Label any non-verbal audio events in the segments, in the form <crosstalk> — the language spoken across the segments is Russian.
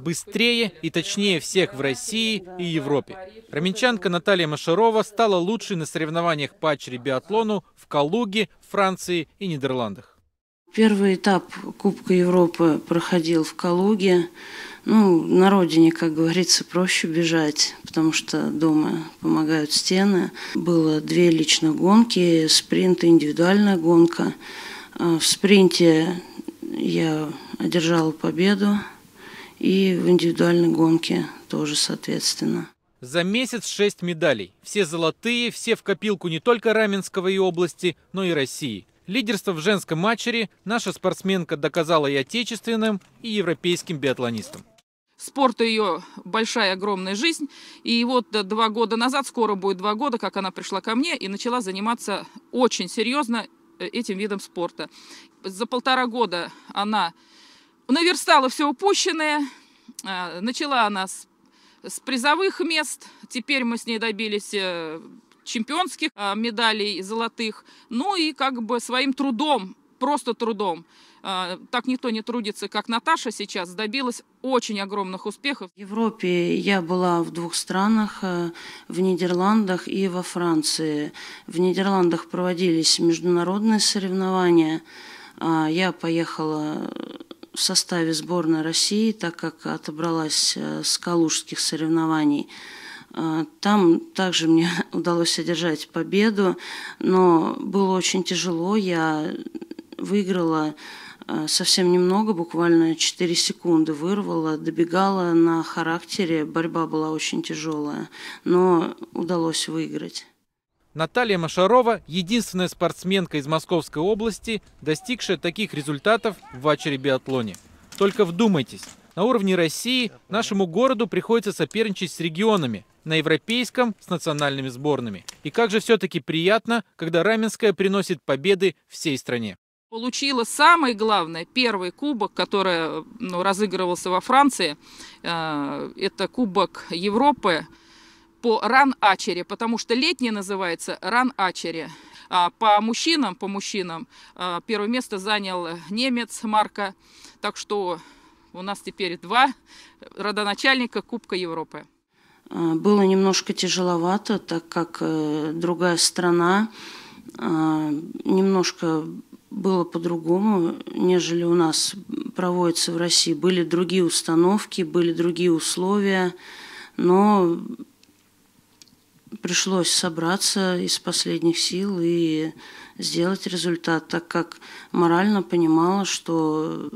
быстрее и точнее всех в России и Европе. Раменчанка Наталья Машарова стала лучшей на соревнованиях по очереди биатлону в Калуге, Франции и Нидерландах. Первый этап Кубка Европы проходил в Калуге. Ну, на родине, как говорится, проще бежать, потому что дома помогают стены. Было две личных гонки, спринт и индивидуальная гонка. А в спринте я одержала победу и в индивидуальной гонке тоже, соответственно. За месяц шесть медалей. Все золотые, все в копилку не только Раменского и области, но и России. Лидерство в женском матчере наша спортсменка доказала и отечественным, и европейским биатлонистам. Спорт ее большая, огромная жизнь. И вот э, два года назад, скоро будет два года, как она пришла ко мне и начала заниматься очень серьезно э, этим видом спорта. За полтора года она наверстала все упущенное, Э, начала она с, с призовых мест. Теперь мы с ней добились э, чемпионских э, медалей золотых. Ну и как бы своим трудом, просто трудом. Так никто не трудится, как Наташа сейчас, добилась очень огромных успехов. В Европе я была в двух странах, в Нидерландах и во Франции. В Нидерландах проводились международные соревнования. А, я поехала в составе сборной России, так как отобралась э, с калужских соревнований. Э, там также мне <laughs> удалось одержать победу, но было очень тяжело. Я выиграла э, совсем немного, буквально 4 секунды вырвала, добегала на характере, борьба была очень тяжелая, но удалось выиграть. Наталья Машарова – единственная спортсменка из Московской области, достигшая таких результатов в вачере-биатлоне. Только вдумайтесь, на уровне России нашему городу приходится соперничать с регионами, на европейском – с национальными сборными. И как же все-таки приятно, когда Раменская приносит победы всей стране. Получила самое главное, первый кубок, который ну, разыгрывался во Франции. Э, это кубок Европы по ран-ачере, потому что летний называется ран-ачере. А по мужчинам, по мужчинам а, первое место занял немец Марка. Так что у нас теперь два родоначальника Кубка Европы. А, было немножко тяжеловато, так как э, другая страна, а, немножко было по-другому, нежели у нас проводится в России. Были другие установки, были другие условия, но пришлось собраться из последних сил и сделать результат, так как морально понимала, что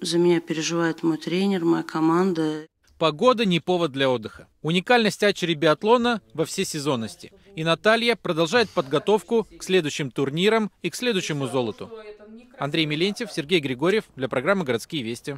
за меня переживает мой тренер, моя команда. Погода не повод для отдыха. Уникальность Ачери биатлона во сезонности. И Наталья продолжает подготовку к следующим турнирам и к следующему золоту. Андрей Милентьев, Сергей Григорьев для программы «Городские вести».